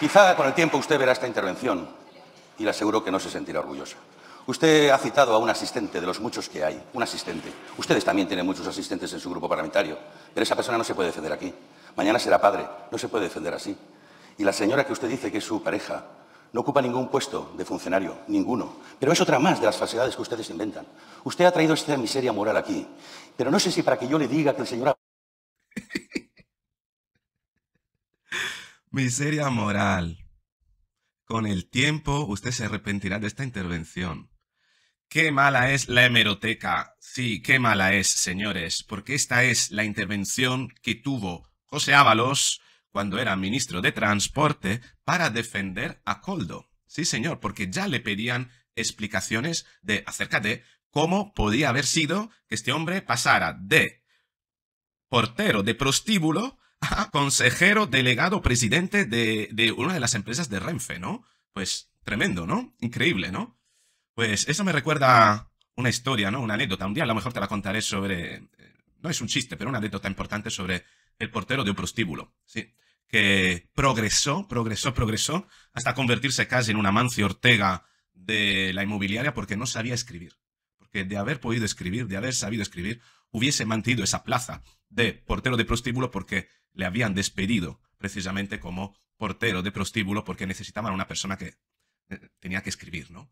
Quizá con el tiempo usted verá esta intervención y le aseguro que no se sentirá orgullosa. Usted ha citado a un asistente de los muchos que hay, un asistente. Ustedes también tienen muchos asistentes en su grupo parlamentario, pero esa persona no se puede defender aquí. Mañana será padre, no se puede defender así. Y la señora que usted dice que es su pareja no ocupa ningún puesto de funcionario, ninguno. Pero es otra más de las falsedades que ustedes inventan. Usted ha traído esta miseria moral aquí, pero no sé si para que yo le diga que el señor Miseria moral. Con el tiempo usted se arrepentirá de esta intervención. Qué mala es la hemeroteca. Sí, qué mala es, señores, porque esta es la intervención que tuvo José Ábalos cuando era ministro de Transporte para defender a Coldo. Sí, señor, porque ya le pedían explicaciones de acerca de cómo podía haber sido que este hombre pasara de portero de prostíbulo consejero delegado presidente de, una de las empresas de Renfe, ¿no? Pues tremendo, ¿no? Increíble, ¿no? Pues eso me recuerda una historia, ¿no? Una anécdota. Un día a lo mejor te la contaré sobre... Eh, no es un chiste, pero una anécdota importante sobre el portero de un prostíbulo, ¿sí? Que progresó, progresó, progresó, hasta convertirse casi en una Amancio Ortega de la inmobiliaria porque no sabía escribir. Porque de haber podido escribir, de haber sabido escribir, hubiese mantenido esa plaza de portero de prostíbulo porque le habían despedido precisamente como portero de prostíbulo porque necesitaban una persona que eh, tenía que escribir, ¿no?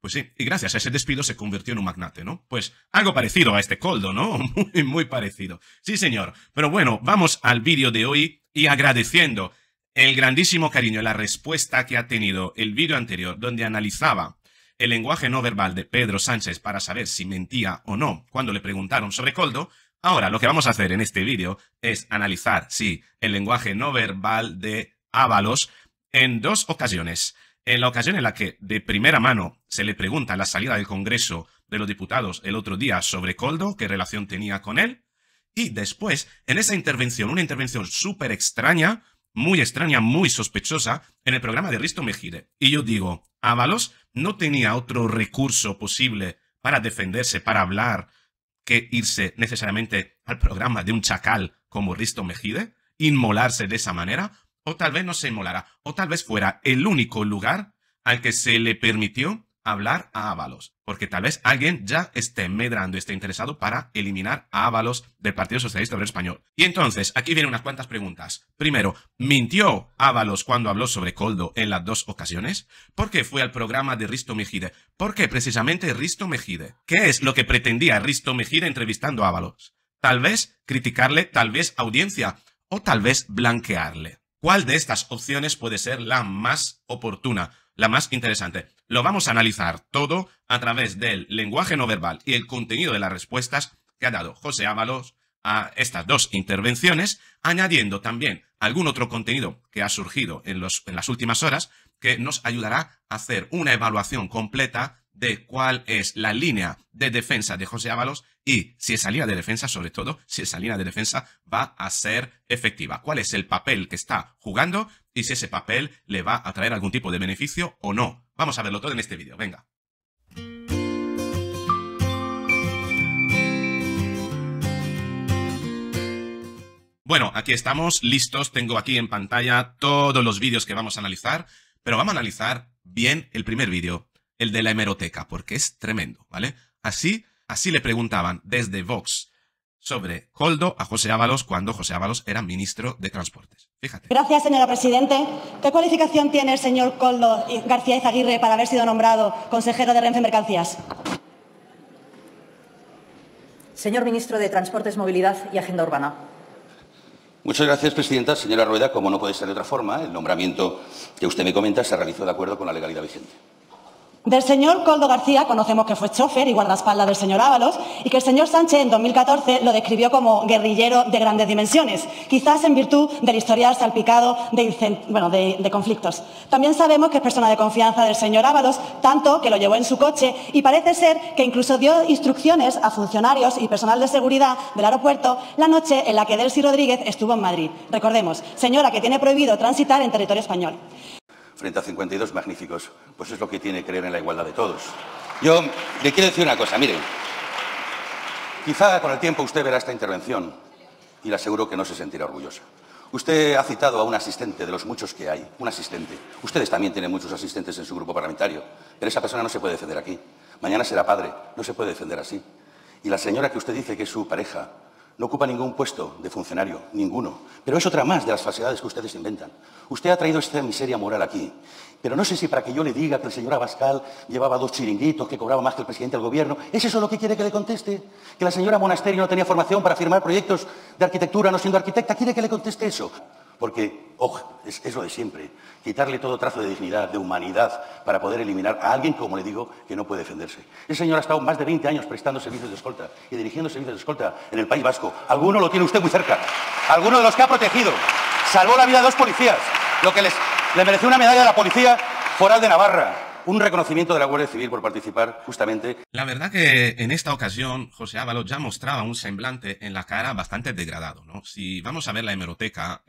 Pues sí, y gracias a ese despido se convirtió en un magnate, ¿no? Pues algo parecido a este coldo, ¿no? Muy, muy parecido. Sí, señor. Pero bueno, vamos al vídeo de hoy y agradeciendo el grandísimo cariño, la respuesta que ha tenido el vídeo anterior, donde analizaba el lenguaje no verbal de Pedro Sánchez para saber si mentía o no cuando le preguntaron sobre Coldo. Ahora lo que vamos a hacer en este vídeo es analizar, sí, el lenguaje no verbal de Ábalos en dos ocasiones. En la ocasión en la que de primera mano se le pregunta la salida del Congreso de los Diputados el otro día sobre Coldo, qué relación tenía con él, y después, en esa intervención, una intervención súper extraña, muy extraña, muy sospechosa, en el programa de Risto Mejide. Y yo digo, Ábalos no tenía otro recurso posible para defenderse, para hablar, que irse necesariamente al programa de un chacal como Risto Mejide, inmolarse de esa manera, o tal vez no se inmolara, o tal vez fuera el único lugar al que se le permitió hablar a Ábalos, porque tal vez alguien ya esté medrando, esté interesado para eliminar a Ábalos del Partido Socialista Obrero Español. Y entonces, aquí vienen unas cuantas preguntas. Primero, ¿mintió Ábalos cuando habló sobre Coldo en las dos ocasiones? ¿Por qué fue al programa de Risto Mejide? ¿Por qué precisamente Risto Mejide? ¿Qué es lo que pretendía Risto Mejide entrevistando a Ábalos? Tal vez criticarle, tal vez audiencia, o tal vez blanquearle. ¿Cuál de estas opciones puede ser la más oportuna? la más interesante. Lo vamos a analizar todo a través del lenguaje no verbal y el contenido de las respuestas que ha dado José Ábalos a estas dos intervenciones, añadiendo también algún otro contenido que ha surgido en, las últimas horas que nos ayudará a hacer una evaluación completa de cuál es la línea de defensa de José Ábalos y si esa línea de defensa, sobre todo, si esa línea de defensa va a ser efectiva. ¿Cuál es el papel que está jugando y si ese papel le va a traer algún tipo de beneficio o no. Vamos a verlo todo en este vídeo, venga. Bueno, aquí estamos listos, tengo aquí en pantalla todos los vídeos que vamos a analizar, pero vamos a analizar bien el primer vídeo, el de la hemeroteca, porque es tremendo, ¿vale? Así, así le preguntaban desde Vox sobre Coldo a José Ábalos cuando José Ábalos era ministro de Transportes. Fíjate. Gracias, señora Presidente. ¿Qué cualificación tiene el señor Coldo García Izaguirre para haber sido nombrado consejero de Renfe Mercancías? Señor ministro de Transportes, Movilidad y Agenda Urbana. Muchas gracias, presidenta. Señora Rueda, como no puede ser de otra forma, el nombramiento que usted me comenta se realizó de acuerdo con la legalidad vigente. Del señor Coldo García conocemos que fue chofer y guardaespaldas del señor Ábalos y que el señor Sánchez en 2014 lo describió como guerrillero de grandes dimensiones, quizás en virtud del historial salpicado de, conflictos. También sabemos que es persona de confianza del señor Ábalos, tanto que lo llevó en su coche y parece ser que incluso dio instrucciones a funcionarios y personal de seguridad del aeropuerto la noche en la que Delcy Rodríguez estuvo en Madrid. Recordemos, señora que tiene prohibido transitar en territorio español frente a 52 magníficos, pues es lo que tiene creer en la igualdad de todos. Yo le quiero decir una cosa, miren, quizá con el tiempo usted verá esta intervención y le aseguro que no se sentirá orgullosa. Usted ha citado a un asistente de los muchos que hay, un asistente. Ustedes también tienen muchos asistentes en su grupo parlamentario, pero esa persona no se puede defender aquí. Mañana será padre, no se puede defender así. Y la señora que usted dice que es su pareja, no ocupa ningún puesto de funcionario, ninguno. Pero es otra más de las falsedades que ustedes inventan. Usted ha traído esta miseria moral aquí. Pero no sé si para que yo le diga que el señor Abascal llevaba dos chiringuitos, que cobraba más que el presidente del gobierno. ¿Es eso lo que quiere que le conteste? ¿Que la señora Monasterio no tenía formación para firmar proyectos de arquitectura no siendo arquitecta? ¿Quiere que le conteste eso? Porque, ojo, es, lo de siempre, quitarle todo trazo de dignidad, de humanidad, para poder eliminar a alguien, como le digo, que no puede defenderse. Ese señor ha estado más de 20 años prestando servicios de escolta y dirigiendo servicios de escolta en el País Vasco. Alguno lo tiene usted muy cerca. Alguno de los que ha protegido. Salvó la vida a dos policías. Lo que les, le mereció una medalla de la Policía Foral de Navarra un reconocimiento de la Guardia Civil por participar justamente. La verdad que en esta ocasión José Ábalos ya mostraba un semblante en la cara bastante degradado, ¿no? Si vamos a ver la hemeroteca,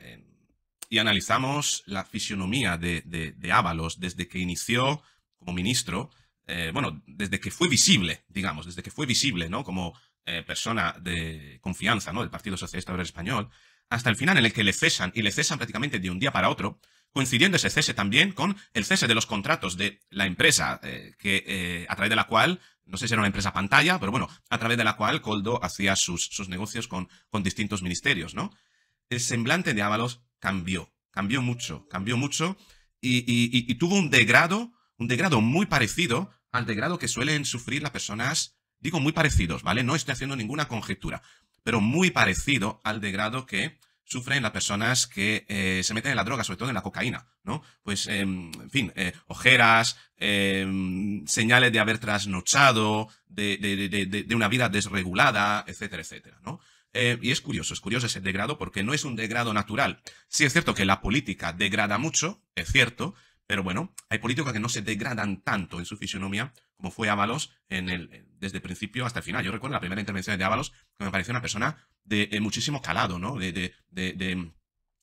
y analizamos la fisionomía de, de, Ábalos desde que inició como ministro, eh, bueno, desde que fue visible, digamos, desde que fue visible, ¿no? Como eh, persona de confianza, ¿no? Del Partido Socialista Obrero Español, hasta el final en el que le cesan, y le cesan prácticamente de un día para otro, coincidiendo ese cese también con el cese de los contratos de la empresa eh, que a través de la cual, no sé si era una empresa pantalla, pero bueno, a través de la cual Coldo hacía sus, sus negocios con, con distintos ministerios, ¿no? el semblante de Ábalos cambió, cambió mucho, cambió mucho y, tuvo un degrado, un degrado muy parecido al degrado que suelen sufrir las personas, digo muy parecidos, ¿vale? No estoy haciendo ninguna conjetura, pero muy parecido al degrado que sufren las personas que eh, se meten en la droga, sobre todo en la cocaína, ¿no? Pues, eh, en fin, eh, ojeras, señales de haber trasnochado, de, de, una vida desregulada, etcétera, etcétera, ¿no? Eh, y es curioso, es curioso ese degrado porque no es un degrado natural. Sí es cierto que la política degrada mucho, es cierto, pero bueno, hay políticos que no se degradan tanto en su fisionomía como fue Ábalos en el, desde el principio hasta el final. Yo recuerdo la primera intervención de Ábalos que me pareció una persona de, muchísimo calado, ¿no? de, de, de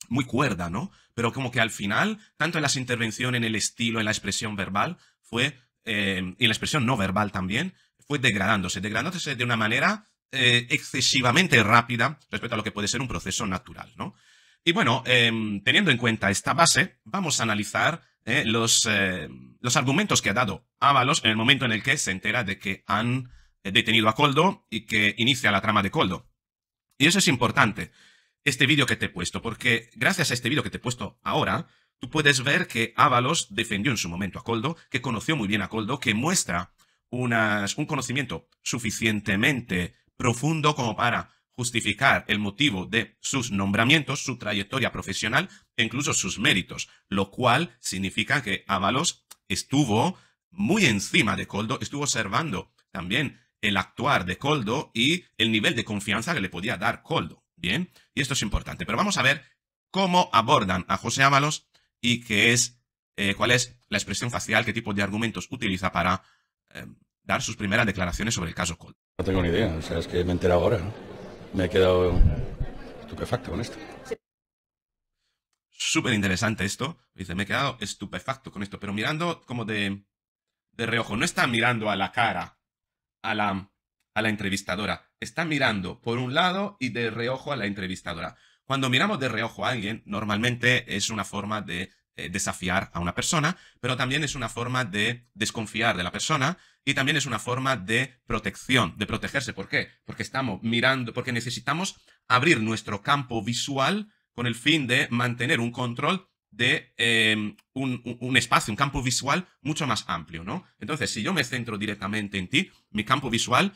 muy cuerda, ¿no? Pero como que al final, tanto en las intervenciones, en el estilo, en la expresión verbal, fue, eh, y en la expresión no verbal también, fue degradándose, degradándose de una manera eh, excesivamente rápida respecto a lo que puede ser un proceso natural, ¿no? Y bueno, em, teniendo en cuenta esta base, vamos a analizar eh, los, em, los, argumentos que ha dado Ábalos en el momento en el que se entera de que han eh, detenido a Coldo y que inicia la trama de Coldo. Y eso es importante, este vídeo que te he puesto, porque gracias a este vídeo que te he puesto ahora, tú puedes ver que Ábalos defendió en su momento a Coldo, que conoció muy bien a Coldo, que muestra un conocimiento suficientemente profundo como para justificar el motivo de sus nombramientos, su trayectoria profesional e incluso sus méritos, lo cual significa que Ábalos estuvo muy encima de Coldo, estuvo observando también el actuar de Coldo y el nivel de confianza que le podía dar Coldo. Bien, y esto es importante. Pero vamos a ver cómo abordan a José Ábalos y qué es, eh, cuál es la expresión facial, qué tipo de argumentos utiliza para eh, dar sus primeras declaraciones sobre el caso Coldo. No tengo ni idea, o sea, es que me he enterado ahora, ¿no? Me he quedado estupefacto con esto. Súper interesante esto. Dice, me he quedado estupefacto con esto, pero mirando como de, de reojo. No está mirando a la cara a la, a la entrevistadora. Está mirando por un lado y de reojo a la entrevistadora. Cuando miramos de reojo a alguien, normalmente es una forma de eh, desafiar a una persona, pero también es una forma de desconfiar de la persona y también es una forma de protección, de protegerse. ¿Por qué? Porque estamos mirando, porque necesitamos abrir nuestro campo visual con el fin de mantener un control de em, un, un, espacio, un campo visual mucho más amplio, ¿no? Entonces, si yo me centro directamente en ti, mi campo visual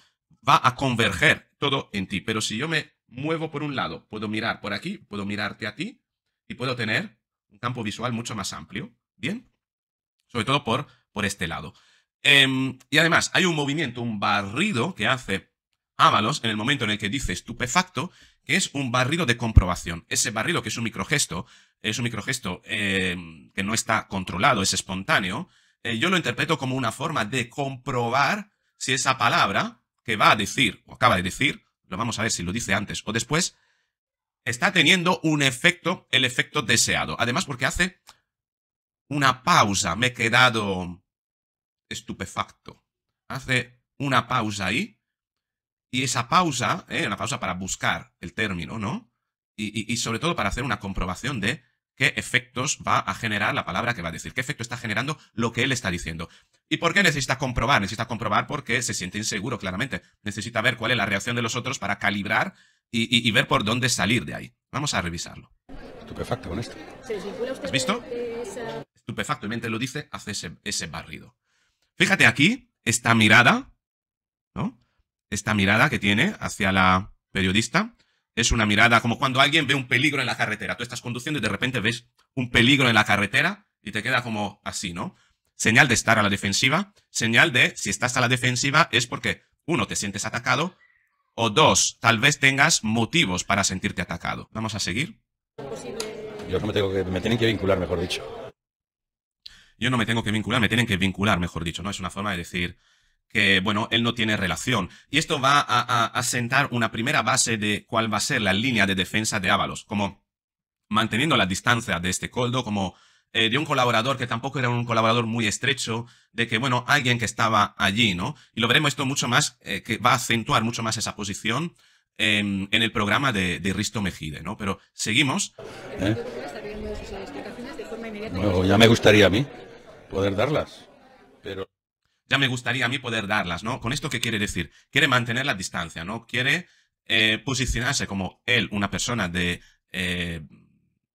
va a converger todo en ti. Pero si yo me muevo por un lado, puedo mirar por aquí, puedo mirarte a ti y puedo tener un campo visual mucho más amplio, ¿bien? Sobre todo por, por este lado. Em, y además, hay un movimiento, un barrido que hace Ábalos en el momento en el que dice estupefacto, que es un barrido de comprobación. Ese barrido, que es un microgesto, es un microgesto em, que no está controlado, es espontáneo, eh, yo lo interpreto como una forma de comprobar si esa palabra que va a decir, o acaba de decir, lo vamos a ver si lo dice antes o después, está teniendo un efecto, el efecto deseado. Además, porque hace una pausa. Me he quedado estupefacto. Hace una pausa ahí. Y esa pausa, eh, una pausa para buscar el término, ¿no? Y, y, sobre todo para hacer una comprobación de qué efectos va a generar la palabra que va a decir, qué efecto está generando lo que él está diciendo. ¿Y por qué necesita comprobar? Necesita comprobar porque se siente inseguro, claramente. Necesita ver cuál es la reacción de los otros para calibrar y, ver por dónde salir de ahí. Vamos a revisarlo. Estupefacto con esto. ¿Has visto? Estupefacto. Y mente lo dice, hace ese, ese barrido. Fíjate aquí, esta mirada, ¿no? Esta mirada que tiene hacia la periodista es una mirada como cuando alguien ve un peligro en la carretera. Tú estás conduciendo y de repente ves un peligro en la carretera y te queda como así, ¿no? Señal de estar a la defensiva, señal de si estás a la defensiva es porque, uno, te sientes atacado o dos, tal vez tengas motivos para sentirte atacado. Vamos a seguir. Yo no me tengo que, me tienen que vincular, mejor dicho. Yo no me tengo que vincular, me tienen que vincular, mejor dicho, ¿no? Es una forma de decir que, bueno, él no tiene relación. Y esto va a, asentar a sentar una primera base de cuál va a ser la línea de defensa de Ábalos, como manteniendo la distancia de este coldo, como eh, de un colaborador que tampoco era un colaborador muy estrecho, de que, bueno, alguien que estaba allí, ¿no? Y lo veremos esto mucho más, eh, que va a acentuar mucho más esa posición en el programa de, de, Risto Mejide, ¿no? Pero seguimos. ¿Eh? ya me gustaría a mí poder darlas, pero... Ya me gustaría a mí poder darlas, ¿no? ¿Con esto qué quiere decir? Quiere mantener la distancia, ¿no? Quiere posicionarse como él, una persona de...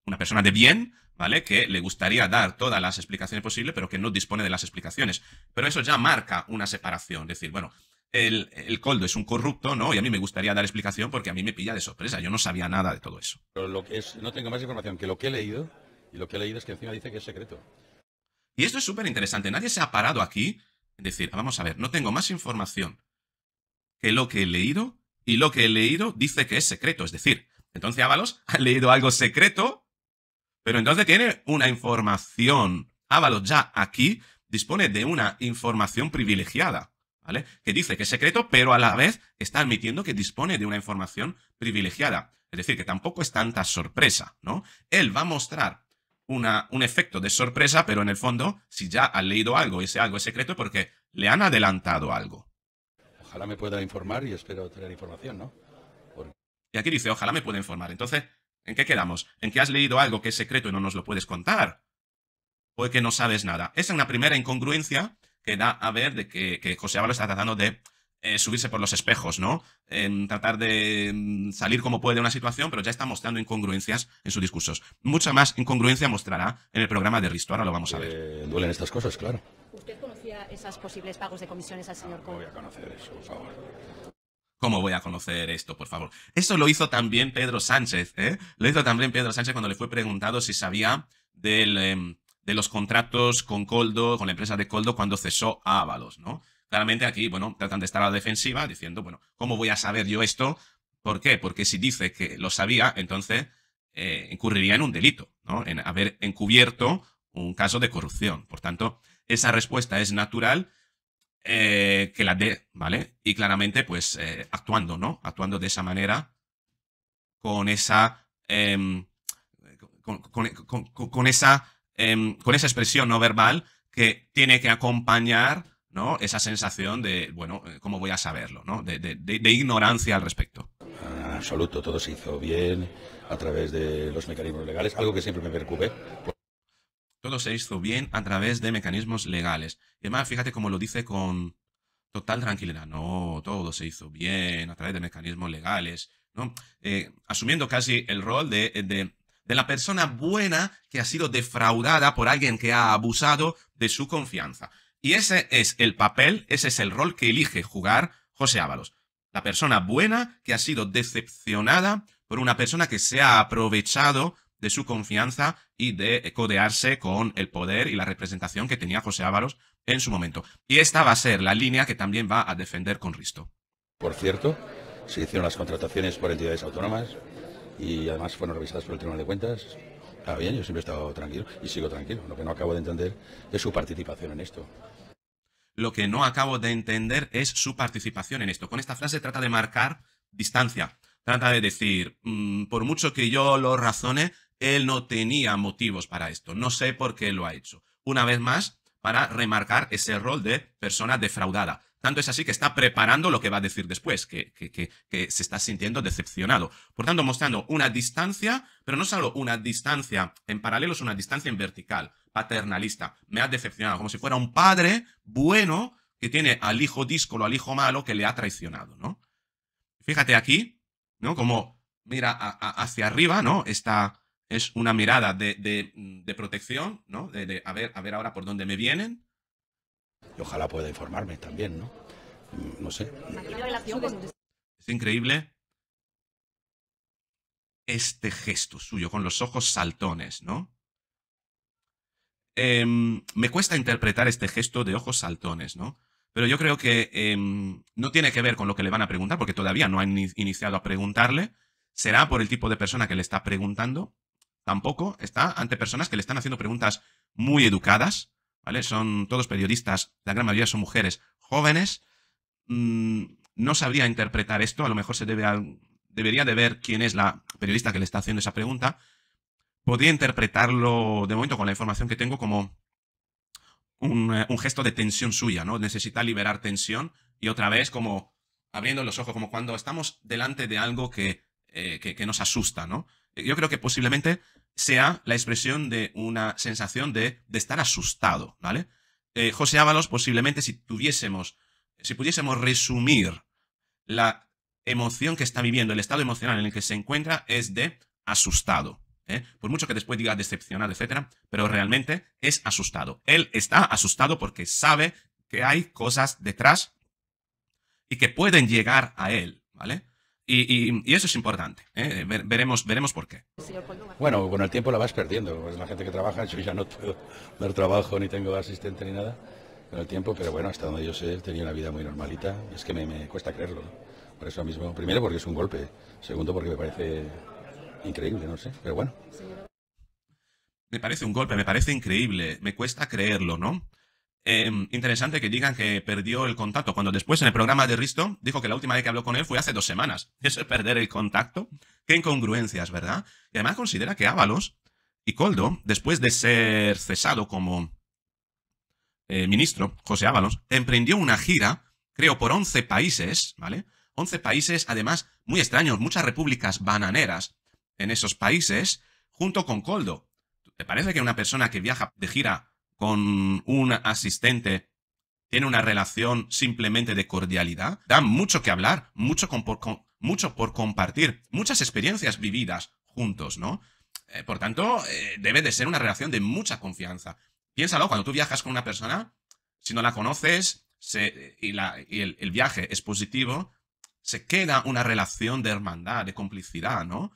una persona de bien, ¿vale? Que le gustaría dar todas las explicaciones posibles, pero que no dispone de las explicaciones. Pero eso ya marca una separación, es decir, bueno, el, el, Coldo es un corrupto, ¿no? Y a mí me gustaría dar explicación porque a mí me pilla de sorpresa, yo no sabía nada de todo eso. Pero lo que es, no tengo más información que lo que he leído, y lo que he leído es que encima dice que es secreto. Y esto es súper interesante, nadie se ha parado aquí en decir, vamos a ver, no tengo más información que lo que he leído, y lo que he leído dice que es secreto, es decir, entonces Ábalos ha leído algo secreto pero entonces tiene una información. Ábalos ya aquí dispone de una información privilegiada, ¿vale? Que dice que es secreto, pero a la vez está admitiendo que dispone de una información privilegiada. Es decir, que tampoco es tanta sorpresa, ¿no? Él va a mostrar un efecto de sorpresa, pero en el fondo, si ya ha leído algo y ese algo es secreto, porque le han adelantado algo. Ojalá me pueda informar y espero tener información, ¿no? Y aquí dice, ojalá me pueda informar. Entonces, ¿En qué quedamos? ¿En que has leído algo que es secreto y no nos lo puedes contar? ¿O que no sabes nada? Esa es una primera incongruencia que da a ver de que, José Ábalos está tratando de eh, subirse por los espejos, ¿no? En tratar de mm, salir como puede de una situación, pero ya está mostrando incongruencias en sus discursos. Mucha más incongruencia mostrará en el programa de Risto, ahora lo vamos a ver. Eh, duelen estas cosas, claro. ¿Usted conocía esos posibles pagos de comisiones al señor Cohen? No voy a conocer eso, por favor. ¿Cómo voy a conocer esto, por favor? Eso lo hizo también Pedro Sánchez, ¿eh? Lo hizo también Pedro Sánchez cuando le fue preguntado si sabía em, de los contratos con Coldo, con la empresa de Coldo, cuando cesó a Ábalos, ¿no? Claramente aquí, bueno, tratan de estar a la defensiva diciendo, bueno, ¿cómo voy a saber yo esto? ¿Por qué? Porque si dice que lo sabía, entonces eh, incurriría en un delito, ¿no? En haber encubierto un caso de corrupción. Por tanto, esa respuesta es natural eh, que la dé, ¿vale? Y claramente, pues, eh, actuando, ¿no? Actuando de esa manera, con esa... Em, con, esa, em, con esa expresión no verbal que tiene que acompañar ¿no? esa sensación de, bueno, eh, ¿cómo voy a saberlo? ¿no? De, ignorancia al respecto. absoluto, todo se hizo bien a través de los mecanismos legales, algo que siempre me preocupe. Todo se hizo bien a través de mecanismos legales. Y además, fíjate cómo lo dice con total tranquilidad. No, todo se hizo bien a través de mecanismos legales. Eh, asumiendo casi el rol eh, de, de la persona buena que ha sido defraudada por alguien que ha abusado de su confianza. Y ese es el papel, ese es el rol que elige jugar José Ábalos. La persona buena que ha sido decepcionada por una persona que se ha aprovechado de su confianza y de codearse con el poder y la representación que tenía José Ábalos en su momento. Y esta va a ser la línea que también va a defender con Risto. Por cierto, se hicieron las contrataciones por entidades autónomas y además fueron revisadas por el Tribunal de Cuentas. Está ah, bien, yo siempre he estado tranquilo y sigo tranquilo. Lo que no acabo de entender es su participación en esto. Lo que no acabo de entender es su participación en esto. Con esta frase trata de marcar distancia. Trata de decir, mm, por mucho que yo lo razone, él no tenía motivos para esto. No sé por qué lo ha hecho. Una vez más, para remarcar ese rol de persona defraudada. Tanto es así que está preparando lo que va a decir después, que, que, se está sintiendo decepcionado. Por tanto, mostrando una distancia, pero no solo una distancia en paralelo, es una distancia en vertical, paternalista. Me ha decepcionado, como si fuera un padre bueno que tiene al hijo díscolo, al hijo malo, que le ha traicionado, ¿no? Fíjate aquí, ¿no? Como mira hacia arriba, ¿no? Está es una mirada de, mm, protección, ¿no? De, a, ver, a ver ahora por dónde me vienen. Y ojalá pueda informarme también, ¿no? Mm, no sé. Es increíble este gesto suyo, con los ojos saltones, ¿no? Em, me cuesta interpretar este gesto de ojos saltones, ¿no? Pero yo creo que em, no tiene que ver con lo que le van a preguntar, porque todavía no han iniciado a preguntarle. Será por el tipo de persona que le está preguntando tampoco está ante personas que le están haciendo preguntas muy educadas, ¿vale? Son todos periodistas, la gran mayoría son mujeres jóvenes. Mm, no sabría interpretar esto, a lo mejor se debe debería de ver quién es la periodista que le está haciendo esa pregunta. Podría interpretarlo, de momento, con la información que tengo, como un, eh, gesto de tensión suya, ¿no? Necesita liberar tensión y otra vez como abriendo los ojos, como cuando estamos delante de algo que, eh, que nos asusta, ¿no? yo creo que posiblemente sea la expresión de una sensación de, estar asustado, ¿vale? Eh, José Ábalos, posiblemente si tuviésemos, si pudiésemos resumir la emoción que está viviendo, el estado emocional en el que se encuentra, es de asustado. ¿eh? Por mucho que después diga decepcionado, etcétera, pero realmente es asustado. Él está asustado porque sabe que hay cosas detrás y que pueden llegar a él, ¿vale? Y, eso es importante. ¿eh? veremos, veremos por qué. Bueno, con el tiempo la vas perdiendo. la gente que trabaja, yo ya no puedo dar trabajo, ni tengo asistente, ni nada. Con el tiempo, pero bueno, hasta donde yo sé, tenía una vida muy normalita. Es que me, cuesta creerlo. Por eso mismo, primero porque es un golpe. Segundo porque me parece increíble, no sé. Pero bueno. Me parece un golpe, me parece increíble. Me cuesta creerlo, ¿no? Em, interesante que digan que perdió el contacto, cuando después en el programa de Risto dijo que la última vez que habló con él fue hace dos semanas. Eso es perder el contacto. Qué incongruencias, ¿verdad? Y además considera que Ábalos y Coldo, después de ser cesado como eh, ministro, José Ábalos, emprendió una gira, creo, por 11 países, ¿vale? 11 países, además, muy extraños, muchas repúblicas bananeras en esos países, junto con Coldo. ¿Te parece que una persona que viaja de gira con un asistente tiene una relación simplemente de cordialidad, da mucho que hablar, mucho, por, mucho por compartir, muchas experiencias vividas juntos, ¿no? Eh, por tanto, eh, debe de ser una relación de mucha confianza. Piénsalo, cuando tú viajas con una persona, si no la conoces y, el, viaje es positivo, se queda una relación de hermandad, de complicidad, ¿no?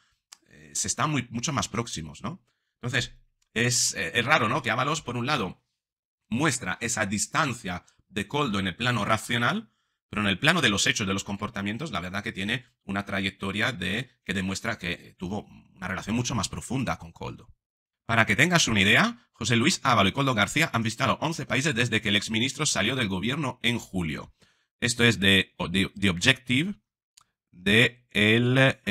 Eh, se están muy, mucho más próximos, ¿no? Entonces, es, eh, es raro, ¿no? Que Ábalos, por un lado, muestra esa distancia de Coldo en el plano racional, pero en el plano de los hechos, de los comportamientos, la verdad que tiene una trayectoria de, que demuestra que tuvo una relación mucho más profunda con Coldo. Para que tengas una idea, José Luis Ávalo y Coldo García han visitado 11 países desde que el exministro salió del gobierno en julio. Esto es de, de, Objective del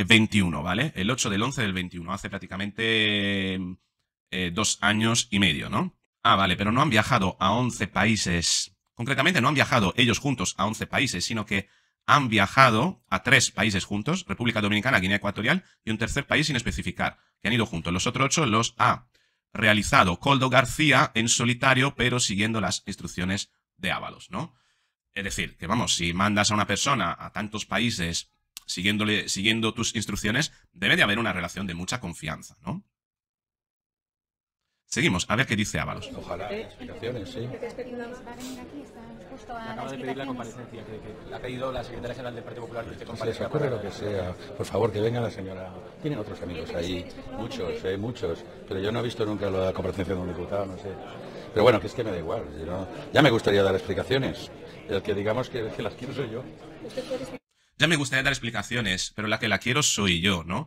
21, eh, ¿vale? El 8 del 11 del 21, hace prácticamente eh, dos años y medio, ¿no? Ah, vale, pero no han viajado a 11 países. Concretamente, no han viajado ellos juntos a 11 países, sino que han viajado a tres países juntos, República Dominicana, Guinea Ecuatorial y un tercer país sin especificar, que han ido juntos. Los otros ocho los ha realizado Coldo García en solitario, pero siguiendo las instrucciones de Ábalos, ¿no? Es decir, que vamos, si mandas a una persona a tantos países siguiéndole, siguiendo tus instrucciones, debe de haber una relación de mucha confianza, ¿no? Seguimos, a ver qué dice Ábalos. Ojalá, eh, explicaciones, sí. Acaba de pedir la comparecencia que, la ha pedido la secretaria general del Partido Popular que se comparezca. Se ocurre lo que sea. Por favor, que venga la señora. Tienen otros amigos ahí, muchos, eh, muchos. Pero yo no he visto nunca la comparecencia de un diputado, no sé. Pero bueno, que es que me da igual. Ya me gustaría dar explicaciones. El que digamos que, que las quiero soy yo. Ya me gustaría dar explicaciones, pero la que la quiero soy yo, ¿no?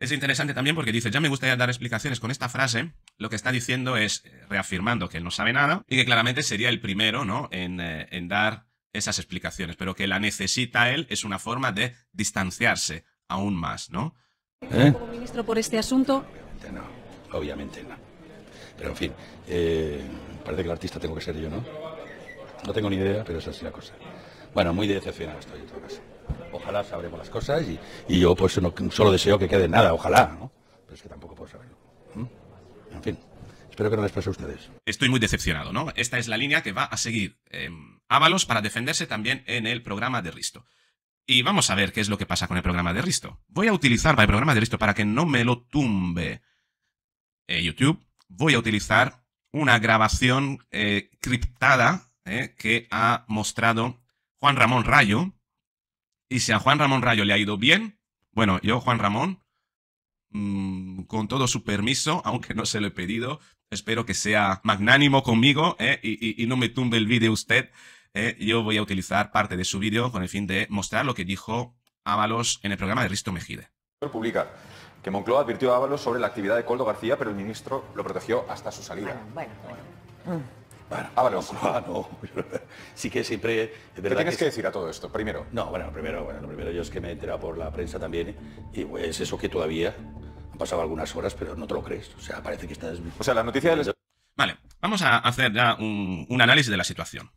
Es interesante también porque dice, ya me gustaría dar explicaciones con esta frase. Lo que está diciendo es eh, reafirmando que él no sabe nada y que claramente sería el primero ¿no? en, eh, en dar esas explicaciones, pero que la necesita él es una forma de distanciarse aún más, ¿no? ¿Eh? Como ministro por este asunto. Obviamente no, obviamente no. Pero en fin, parece que el artista tengo que ser yo, ¿no? No tengo ni idea, pero esa es así la cosa. Bueno, muy decepcionado estoy en todo caso ojalá sabremos las cosas y, yo pues solo deseo que quede nada, ojalá, ¿no? Pero es que tampoco puedo saberlo. En fin, espero que no les pase a ustedes. Estoy muy decepcionado, ¿no? Esta es la línea que va a seguir eh, Ábalos para defenderse también en el programa de Risto. Y vamos a ver qué es lo que pasa con el programa de Risto. Voy a utilizar para el programa de Risto para que no me lo tumbe eh, YouTube. Voy a utilizar una grabación eh, criptada eh, que ha mostrado Juan Ramón Rayo y si a Juan Ramón Rayo le ha ido bien, bueno, yo, Juan Ramón, mm, con todo su permiso, aunque no se lo he pedido, espero que sea magnánimo conmigo ¿eh? y, no me tumbe el vídeo usted. ¿eh? yo voy a utilizar parte de su vídeo con el fin de mostrar lo que dijo Ábalos en el programa de Risto Mejide. Publica que Moncloa advirtió a Ábalos sobre la actividad de Coldo García, pero el ministro lo protegió hasta su salida. Bueno, bueno. Mm. Bueno, Ábalos. Ah, ah, sí que siempre... ¿Qué tienes que, decir a todo esto? Primero. No, bueno, primero, bueno, primero yo es que me he enterado por la prensa también y pues eso que todavía han pasado algunas horas, pero no te lo crees. O sea, parece que estás... O sea, la noticia Vale, vamos a hacer ya un, análisis de la situación.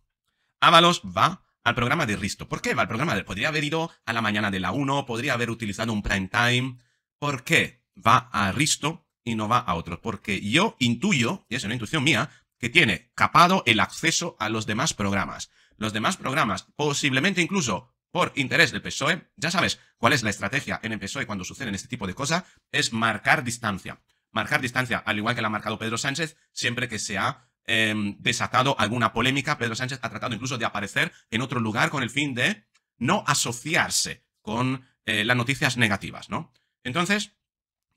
Ábalos va al programa de Risto. ¿Por qué va al programa de... Podría haber ido a la mañana de la 1, podría haber utilizado un prime time. ¿Por qué va a Risto y no va a otro? Porque yo intuyo, y es una intuición mía, que tiene capado el acceso a los demás programas. Los demás programas, posiblemente incluso por interés del PSOE, ya sabes cuál es la estrategia en el PSOE cuando suceden este tipo de cosas, es marcar distancia. Marcar distancia, al igual que la ha marcado Pedro Sánchez, siempre que se ha em, desatado alguna polémica, Pedro Sánchez ha tratado incluso de aparecer en otro lugar con el fin de no asociarse con eh, las noticias negativas, ¿no? Entonces,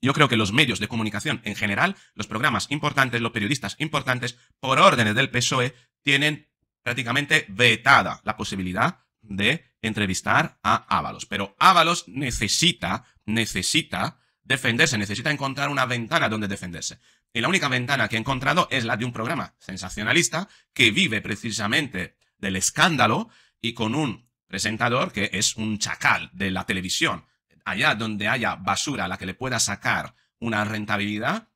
yo creo que los medios de comunicación en general, los programas importantes, los periodistas importantes, por órdenes del PSOE, tienen prácticamente vetada la posibilidad de entrevistar a Ábalos. Pero Ábalos necesita, necesita defenderse, necesita encontrar una ventana donde defenderse. Y la única ventana que he encontrado es la de un programa sensacionalista que vive precisamente del escándalo y con un presentador que es un chacal de la televisión allá donde haya basura a la que le pueda sacar una rentabilidad,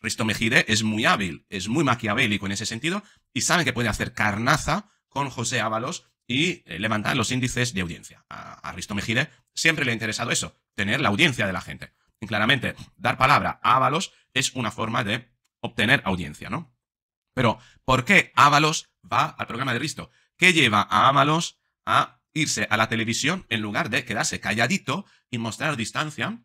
Risto Mejide es muy hábil, es muy maquiavélico en ese sentido y sabe que puede hacer carnaza con José Ábalos y eh, levantar los índices de audiencia. A, Risto Mejide siempre le ha interesado eso, tener la audiencia de la gente. Y claramente, dar palabra a Ábalos es una forma de obtener audiencia, ¿no? Pero, ¿por qué Ábalos va al programa de Risto? ¿Qué lleva a Ábalos a irse a la televisión en lugar de quedarse calladito y mostrar distancia,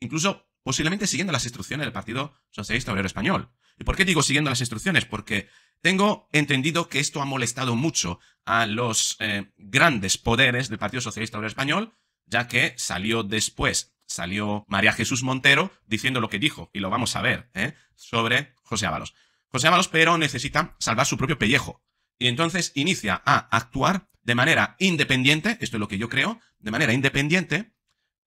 incluso posiblemente siguiendo las instrucciones del Partido Socialista Obrero Español. ¿Y por qué digo siguiendo las instrucciones? Porque tengo entendido que esto ha molestado mucho a los eh, grandes poderes del Partido Socialista Obrero Español, ya que salió después, salió María Jesús Montero diciendo lo que dijo, y lo vamos a ver, ¿eh? sobre José Ábalos. José Ábalos, pero necesita salvar su propio pellejo. Y entonces inicia a actuar de manera independiente, esto es lo que yo creo, de manera independiente,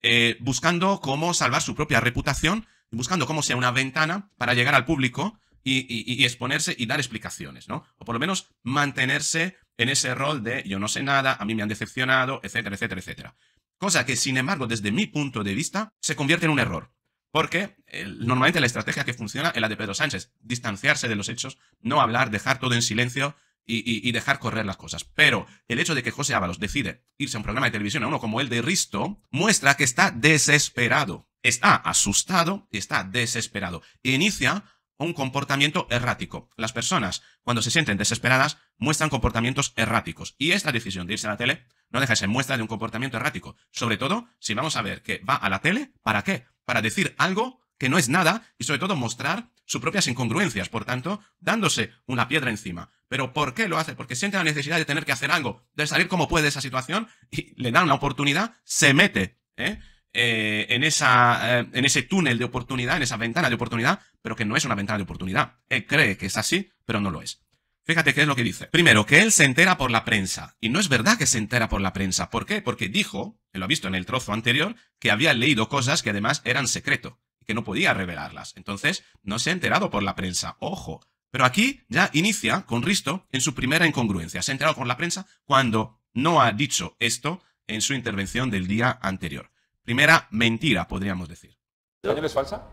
eh, buscando cómo salvar su propia reputación, buscando cómo sea una ventana para llegar al público y, exponerse y dar explicaciones, ¿no? O por lo menos mantenerse en ese rol de yo no sé nada, a mí me han decepcionado, etcétera, etcétera, etcétera. Cosa que, sin embargo, desde mi punto de vista, se convierte en un error. Porque eh, normalmente la estrategia que funciona es la de Pedro Sánchez, distanciarse de los hechos, no hablar, dejar todo en silencio y, dejar correr las cosas. Pero el hecho de que José Ábalos decide irse a un programa de televisión a uno como el de Risto muestra que está desesperado. Está asustado y está desesperado. Inicia un comportamiento errático. Las personas, cuando se sienten desesperadas, muestran comportamientos erráticos. Y esta decisión de irse a la tele no deja de ser muestra de un comportamiento errático. Sobre todo si vamos a ver que va a la tele, ¿para qué? Para decir algo que no es nada y sobre todo mostrar sus propias incongruencias, por tanto, dándose una piedra encima. Pero ¿por qué lo hace? Porque siente la necesidad de tener que hacer algo, de salir como puede de esa situación y le dan una oportunidad, se mete ¿eh? Eh, en, esa, eh, en ese túnel de oportunidad, en esa ventana de oportunidad, pero que no es una ventana de oportunidad. Él cree que es así, pero no lo es. Fíjate qué es lo que dice. Primero, que él se entera por la prensa. Y no es verdad que se entera por la prensa. ¿Por qué? Porque dijo, él lo ha visto en el trozo anterior, que había leído cosas que además eran secreto que no podía revelarlas. Entonces, no se ha enterado por la prensa, ojo. Pero aquí ya inicia con Risto en su primera incongruencia. Se ha enterado por la prensa cuando no ha dicho esto en su intervención del día anterior. Primera mentira, podríamos decir. es falsa?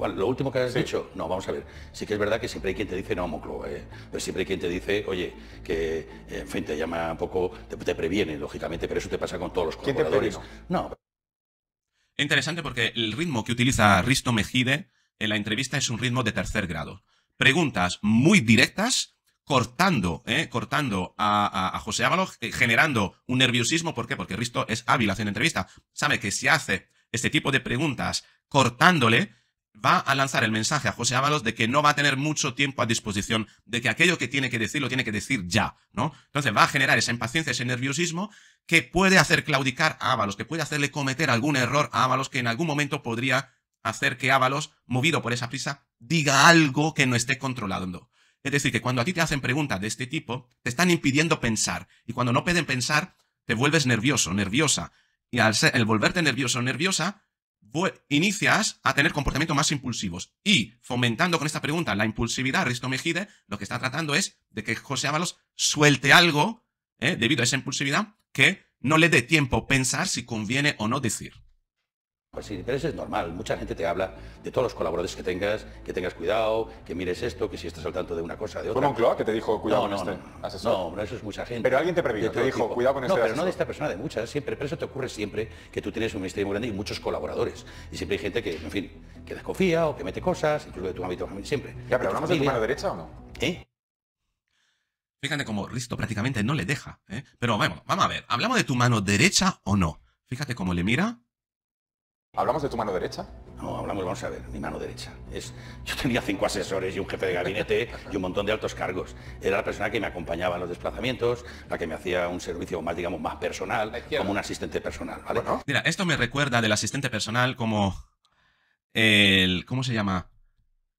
lo último que has dicho, no, vamos a ver. Sí que es verdad que siempre hay quien te dice, no, Moclo, ¿eh? pero siempre hay quien te dice, oye, que, en fin, te llama un poco, te, previene, lógicamente, pero eso te pasa con todos los colaboradores. no interesante porque el ritmo que utiliza Risto Mejide en la entrevista es un ritmo de tercer grado. Preguntas muy directas, cortando, eh, cortando a, José Ábalos, eh, generando un nerviosismo. ¿Por qué? Porque Risto es hábil haciendo entrevista. Sabe que si hace este tipo de preguntas cortándole, va a lanzar el mensaje a José Ábalos de que no va a tener mucho tiempo a disposición, de que aquello que tiene que decir lo tiene que decir ya, ¿no? Entonces va a generar esa impaciencia, ese nerviosismo que puede hacer claudicar a Ábalos, que puede hacerle cometer algún error a Ábalos que en algún momento podría hacer que Ábalos, movido por esa prisa, diga algo que no esté controlando. Es decir, que cuando a ti te hacen preguntas de este tipo, te están impidiendo pensar. Y cuando no pueden pensar, te vuelves nervioso, nerviosa. Y al, volverte nervioso nerviosa, inicias a tener comportamientos más impulsivos. Y fomentando con esta pregunta la impulsividad, Risto Mejide lo que está tratando es de que José Ábalos suelte algo, ¿eh? debido a esa impulsividad, que no le dé tiempo pensar si conviene o no decir. Pues eso es normal, mucha gente te habla de todos los colaboradores que tengas, que tengas cuidado, que mires esto, que si estás al tanto de una cosa, de otra. ¿Fue Moncloa que te dijo cuidado no, con no, este no, asesor? No, no, eso es mucha gente. Pero alguien te previó, te dijo cuidado con este No, pero no de esta persona, de muchas, siempre. Pero eso te ocurre siempre que tú tienes un ministerio muy grande y muchos colaboradores. Y siempre hay gente que, en fin, que desconfía o que mete cosas, incluso de tu ámbito siempre. Ya, pero hablamos de tu mano derecha o no? ¿Eh? Fíjate cómo Risto prácticamente no le deja. ¿eh? Pero bueno, vamos a ver, ¿hablamos de tu mano derecha o no? Fíjate cómo le mira ¿Hablamos de tu mano derecha? No, hablamos, vamos a ver, mi mano derecha. Es, yo tenía cinco asesores y un jefe de gabinete y un montón de altos cargos. Era la persona que me acompañaba en los desplazamientos, la que me hacía un servicio más, digamos, más personal, como un asistente personal, ¿vale? Mira, esto me recuerda del asistente personal como el... ¿Cómo se llama?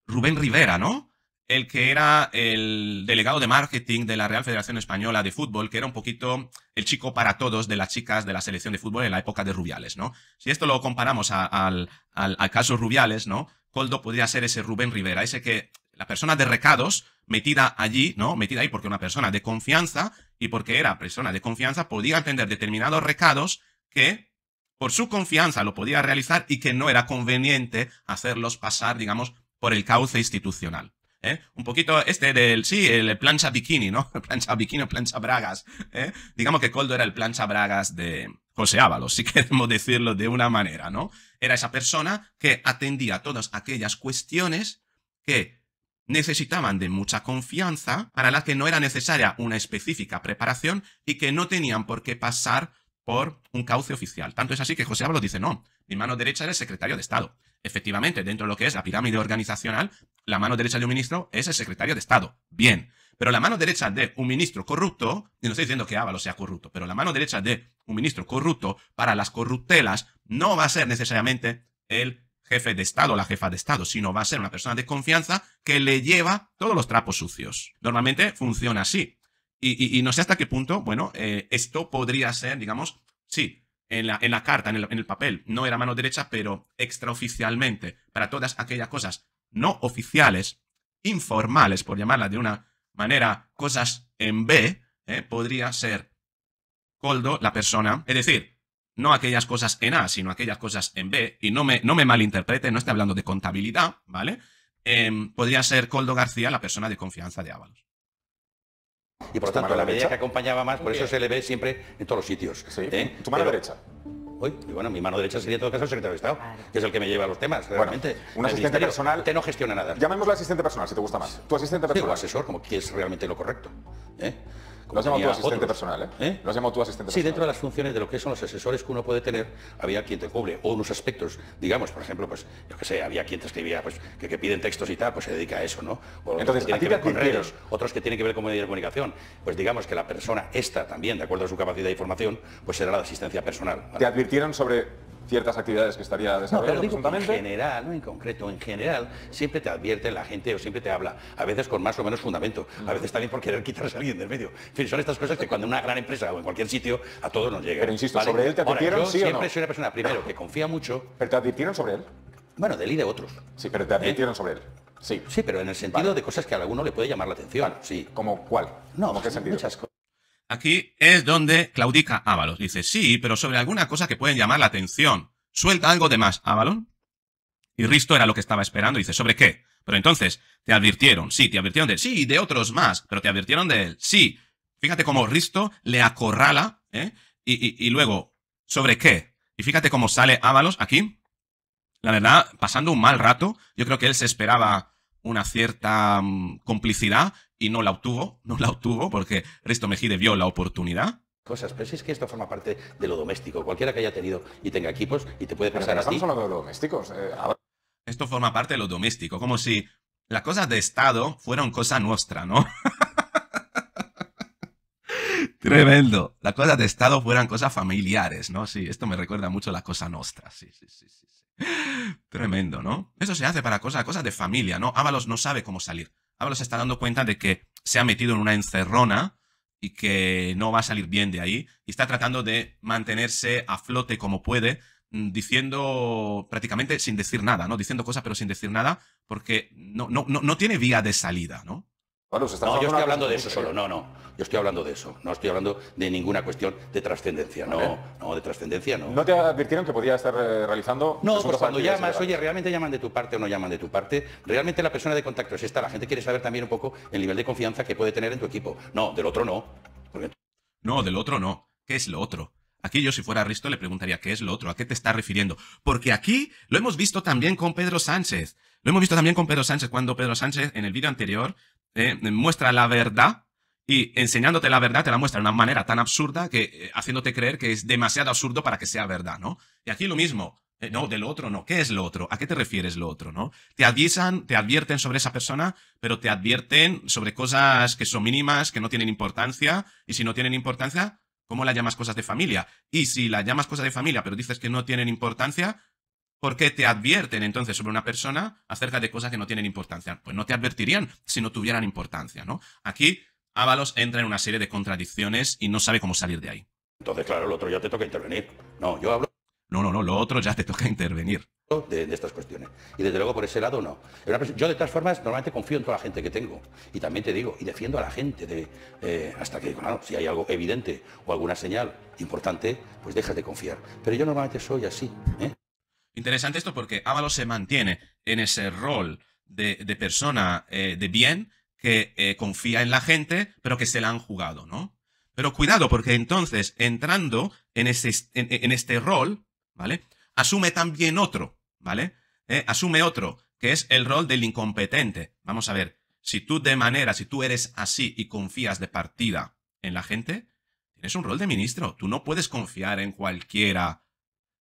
Rubén Rivera, ¿no? el que era el delegado de marketing de la Real Federación Española de Fútbol, que era un poquito el chico para todos de las chicas de la selección de fútbol en la época de Rubiales, ¿no? Si esto lo comparamos al, al, caso Rubiales, ¿no? Coldo podría ser ese Rubén Rivera, ese que la persona de recados metida allí, ¿no? Metida ahí porque una persona de confianza y porque era persona de confianza podía atender determinados recados que por su confianza lo podía realizar y que no era conveniente hacerlos pasar, digamos, por el cauce institucional. ¿eh? Un poquito este del, sí, el plancha bikini, ¿no? Plancha bikini, o plancha bragas, ¿eh? Digamos que Coldo era el plancha bragas de José Ábalos, si queremos decirlo de una manera, ¿no? Era esa persona que atendía todas aquellas cuestiones que necesitaban de mucha confianza, para las que no era necesaria una específica preparación y que no tenían por qué pasar por un cauce oficial. Tanto es así que José Ábalos dice, no, mi mano derecha era el secretario de Estado. Efectivamente, dentro de lo que es la pirámide organizacional, la mano derecha de un ministro es el secretario de Estado. Bien. Pero la mano derecha de un ministro corrupto, y no estoy diciendo que Ábalos sea corrupto, pero la mano derecha de un ministro corrupto para las corruptelas no va a ser necesariamente el jefe de Estado o la jefa de Estado, sino va a ser una persona de confianza que le lleva todos los trapos sucios. Normalmente funciona así. Y, no sé hasta qué punto, bueno, eh, esto podría ser, digamos, sí, en la, en la carta, en el, papel, no era mano derecha, pero extraoficialmente, para todas aquellas cosas no oficiales, informales, por llamarla de una manera, cosas en B, ¿eh? podría ser Coldo la persona, es decir, no aquellas cosas en A, sino aquellas cosas en B, y no me, no me malinterprete, no estoy hablando de contabilidad, ¿vale? Em, podría ser Coldo García la persona de confianza de Ábalos y por tanto la medida que acompañaba más, por eso se le ve siempre en todos los sitios. ¿eh? Tu mano derecha. Uy, bueno, mi mano derecha sería en todo caso el secretario de Estado, que es el que me lleva los temas, realmente. Bueno, un asistente personal. que no gestiona nada. al asistente personal, si te gusta más. Tu asistente personal. o asesor, como que es realmente lo correcto. ¿eh? Lo has llamado tu asistente personal, ¿eh? ¿Eh? Lo tu asistente personal. Sí, dentro de las funciones de lo que son los asesores que uno puede tener, había quien te cubre. o unos aspectos, digamos, por ejemplo, pues, yo qué sé, había quien te escribía, pues, que, que piden textos y tal, pues se dedica a eso, ¿no? Entonces, que a que ver otros que tienen que ver con medios de comunicación. Pues digamos que la persona esta también, de acuerdo a su capacidad de información, pues será la asistencia personal. ¿Te advirtieron sobre ciertas actividades que estaría desarrollando. en general, en concreto, en general, siempre te advierte la gente o siempre te habla, a veces con más o menos fundamento, a veces también por querer quitarse a alguien del medio. En fin, son estas cosas que cuando en una gran empresa o en cualquier sitio a todos nos llega. Pero insisto, ¿sobre él te advirtieron yo sí o siempre soy una persona, primero, que confía mucho. ¿Pero te advirtieron sobre él? Bueno, de de otros. Sí, pero te ¿Eh? advirtieron sobre él. Sí. Sí, pero en el sentido de cosas que a alguno le puede llamar la atención. Sí. ¿Como cuál? No, muchas cosas. Aquí es donde claudica Ávalos. Dice, sí, pero sobre alguna cosa que pueden llamar la atención. Suelta algo de más, Ávalos. Y Risto era lo que estaba esperando. Dice, ¿sobre qué? Pero entonces, te advirtieron. Sí, te advirtieron de él. Sí, de otros más. Pero te advirtieron de él. Sí. Fíjate cómo Risto le acorrala. ¿eh? Y, luego, ¿sobre qué? Y fíjate cómo sale Ávalos aquí. La verdad, pasando un mal rato, yo creo que él se esperaba una cierta mm, complicidad y no la obtuvo, no la obtuvo porque Risto Mejide vio la oportunidad. Cosas, pero si es que esto forma parte de lo doméstico. Cualquiera que haya tenido y tenga equipos y te puede pasar a así. domésticos. Eh, esto forma parte de lo doméstico, como si las cosas de Estado fueran cosa nuestra, ¿no? Tremendo. Las cosas de Estado fueran cosas familiares, ¿no? Sí, esto me recuerda mucho a la cosa nuestra. Sí, sí, sí, sí. Tremendo, ¿no? Eso se hace para cosas, cosas de familia, ¿no? Ábalos no sabe cómo salir ahora se está dando cuenta de que se ha metido en una encerrona y que no va a salir bien de ahí. Y está tratando de mantenerse a flote como puede, mm, diciendo prácticamente sin decir nada, ¿no? Diciendo cosas pero sin decir nada, porque no, no, no, no tiene vía de salida, ¿no? no, yo estoy hablando de eso solo, no, no. Yo estoy hablando de eso. No estoy hablando de ninguna cuestión de trascendencia. No, no, de trascendencia no. ¿No te advirtieron que podías estar eh, realizando? No, pero pues pues cuando llamas, oye, ¿realmente llaman de tu parte o no llaman de tu parte? Realmente la persona de contacto es esta. La gente quiere saber también un poco el nivel de confianza que puede tener en tu equipo. No, del otro no. No, del otro no. ¿Qué es lo otro? Aquí yo si fuera Risto le preguntaría qué es lo otro, a qué te está refiriendo. Porque aquí lo hemos visto también con Pedro Sánchez. Lo hemos visto también con Pedro Sánchez, cuando Pedro Sánchez en el vídeo anterior ¿eh? muestra la verdad y enseñándote la verdad te la muestra de una manera tan absurda que eh, haciéndote creer que es demasiado absurdo para que sea verdad, ¿no? Y aquí lo mismo. No, eh, no, del otro no. ¿Qué es lo otro? ¿A qué te refieres lo otro, no? Te avisan, te advierten sobre esa persona, pero te advierten sobre cosas que son mínimas, que no tienen importancia, y si no tienen importancia, ¿cómo la llamas cosas de familia? Y si la llamas cosas de familia, pero dices que no tienen importancia, qué te advierten entonces sobre una persona acerca de cosas que no tienen importancia. Pues no te advertirían si no tuvieran importancia, ¿no? Aquí Ábalos entra en una serie de contradicciones y no sabe cómo salir de ahí. Entonces, claro, lo otro ya te toca intervenir. No, yo hablo... No, no, no, lo otro ya te toca intervenir. De, estas cuestiones. Y desde luego por ese lado no. Yo de todas formas normalmente confío en toda la gente que tengo. Y también te digo, y defiendo a la gente de, eh, hasta que, claro, si hay algo evidente o alguna señal importante, pues dejas de confiar. Pero yo normalmente soy así. ¿eh? Interesante esto porque Ábalos se mantiene en ese rol de, persona eh, de bien que eh, confía en la gente, pero que se la han jugado, ¿no? Pero cuidado, porque entonces, entrando en este, este rol, ¿vale? Asume también otro, ¿vale? Eh, asume otro, que es el rol del incompetente. Vamos a ver, si tú de manera, si tú eres así y confías de partida en la gente, tienes un rol de ministro. Tú no puedes confiar en cualquiera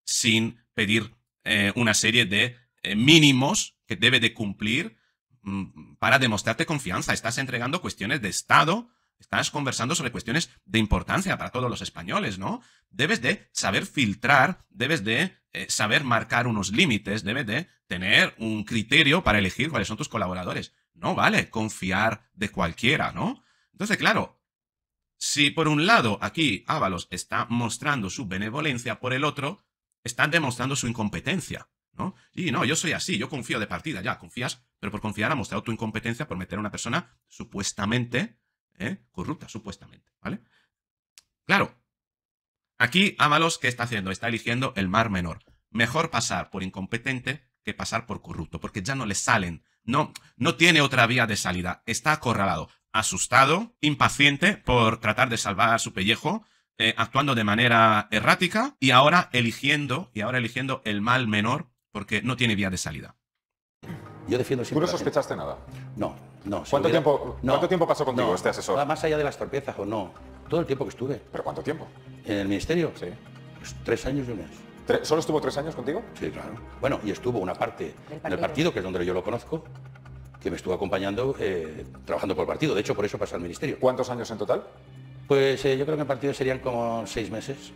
sin pedir eh, una serie de eh, mínimos que debe de cumplir mm, para demostrarte confianza. Estás entregando cuestiones de Estado, estás conversando sobre cuestiones de importancia para todos los españoles, ¿no? Debes de saber filtrar, debes de eh, saber marcar unos límites, debes de tener un criterio para elegir cuáles son tus colaboradores. No vale confiar de cualquiera, ¿no? Entonces, claro, si por un lado aquí Ábalos está mostrando su benevolencia, por el otro, están demostrando su incompetencia, ¿no? Y no, yo soy así, yo confío de partida, ya, confías, pero por confiar ha mostrado tu incompetencia por meter a una persona supuestamente ¿eh? corrupta, supuestamente, ¿vale? Claro, aquí Ábalos, ¿qué está haciendo? Está eligiendo el mar menor. Mejor pasar por incompetente que pasar por corrupto, porque ya no le salen, no, no tiene otra vía de salida, está acorralado, asustado, impaciente por tratar de salvar su pellejo, eh, actuando de manera errática y ahora eligiendo, y ahora eligiendo el mal menor porque no tiene vía de salida. Yo defiendo ¿Tú no sospechaste nada? No, no. ¿Cuánto, tiempo, pasó contigo este asesor? Más allá de las torpezas o no, todo el tiempo que estuve. ¿Pero cuánto tiempo? ¿En el ministerio? Sí. Pues tres años y un mes. ¿Solo estuvo tres años contigo? Sí, claro. Bueno, y estuvo una parte en el partido, que es donde yo lo conozco, que me estuvo acompañando eh, trabajando por el partido. De hecho, por eso pasó al ministerio. ¿Cuántos años en total? Pues eh, yo creo que en partido serían como seis meses.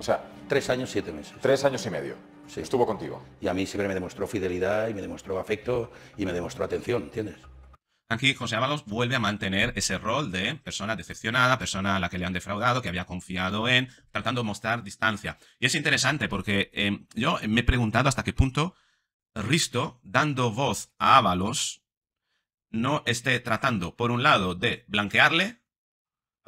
O sea, tres años, siete meses. Tres años y medio. Sí. Estuvo contigo. Y a mí siempre me demostró fidelidad y me demostró afecto y me demostró atención, ¿entiendes? Aquí José Ábalos vuelve a mantener ese rol de persona decepcionada, persona a la que le han defraudado, que había confiado en, tratando de mostrar distancia. Y es interesante porque eh, yo me he preguntado hasta qué punto Risto, dando voz a Ábalos, no esté tratando, por un lado, de blanquearle,